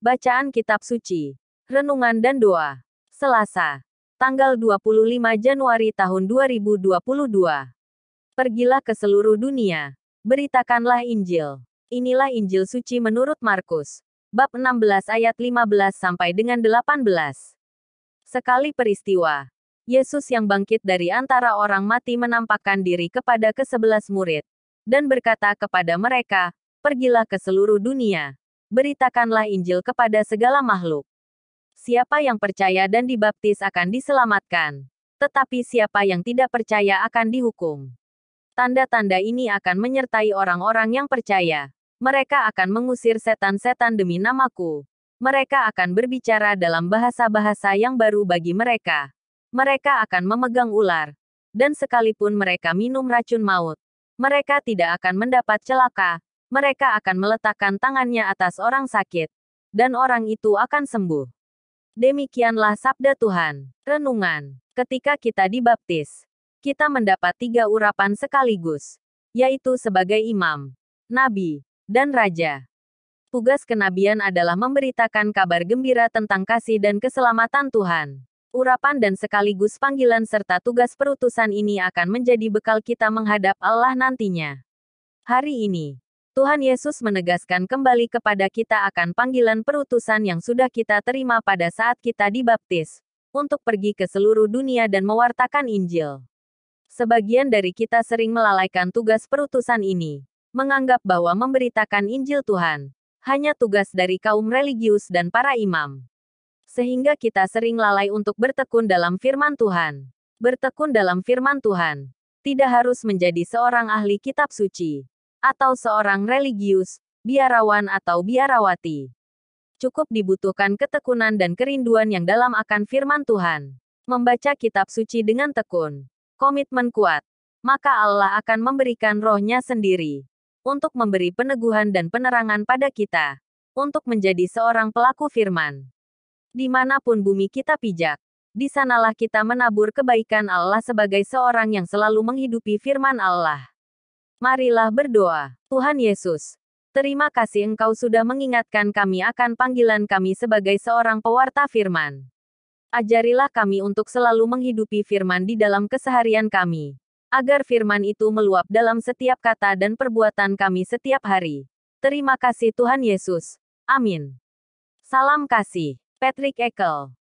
Bacaan Kitab Suci. Renungan dan Doa. Selasa. Tanggal 25 Januari tahun 2022. Pergilah ke seluruh dunia. Beritakanlah Injil. Inilah Injil Suci menurut Markus. Bab 16 ayat 15 sampai dengan 18. Sekali peristiwa. Yesus yang bangkit dari antara orang mati menampakkan diri kepada kesebelas murid. Dan berkata kepada mereka, pergilah ke seluruh dunia beritakanlah Injil kepada segala makhluk. Siapa yang percaya dan dibaptis akan diselamatkan, tetapi siapa yang tidak percaya akan dihukum. Tanda-tanda ini akan menyertai orang-orang yang percaya. Mereka akan mengusir setan-setan demi namaku. Mereka akan berbicara dalam bahasa-bahasa yang baru bagi mereka. Mereka akan memegang ular, dan sekalipun mereka minum racun maut, mereka tidak akan mendapat celaka, mereka akan meletakkan tangannya atas orang sakit, dan orang itu akan sembuh. Demikianlah sabda Tuhan. Renungan: ketika kita dibaptis, kita mendapat tiga urapan sekaligus, yaitu sebagai imam, nabi, dan raja. Tugas kenabian adalah memberitakan kabar gembira tentang kasih dan keselamatan Tuhan. Urapan dan sekaligus panggilan serta tugas perutusan ini akan menjadi bekal kita menghadap Allah nantinya. Hari ini, Tuhan Yesus menegaskan kembali kepada kita akan panggilan perutusan yang sudah kita terima pada saat kita dibaptis, untuk pergi ke seluruh dunia dan mewartakan Injil. Sebagian dari kita sering melalaikan tugas perutusan ini, menganggap bahwa memberitakan Injil Tuhan hanya tugas dari kaum religius dan para imam. Sehingga kita sering lalai untuk bertekun dalam firman Tuhan. Bertekun dalam firman Tuhan tidak harus menjadi seorang ahli kitab suci atau seorang religius, biarawan atau biarawati. Cukup dibutuhkan ketekunan dan kerinduan yang dalam akan firman Tuhan. Membaca kitab suci dengan tekun, komitmen kuat, maka Allah akan memberikan rohnya sendiri untuk memberi peneguhan dan penerangan pada kita, untuk menjadi seorang pelaku firman. Dimanapun bumi kita pijak, di sanalah kita menabur kebaikan Allah sebagai seorang yang selalu menghidupi firman Allah. Marilah berdoa. Tuhan Yesus, terima kasih Engkau sudah mengingatkan kami akan panggilan kami sebagai seorang pewarta firman. Ajarilah kami untuk selalu menghidupi firman di dalam keseharian kami, agar firman itu meluap dalam setiap kata dan perbuatan kami setiap hari. Terima kasih Tuhan Yesus. Amin. Salam kasih, Patrick Ekel.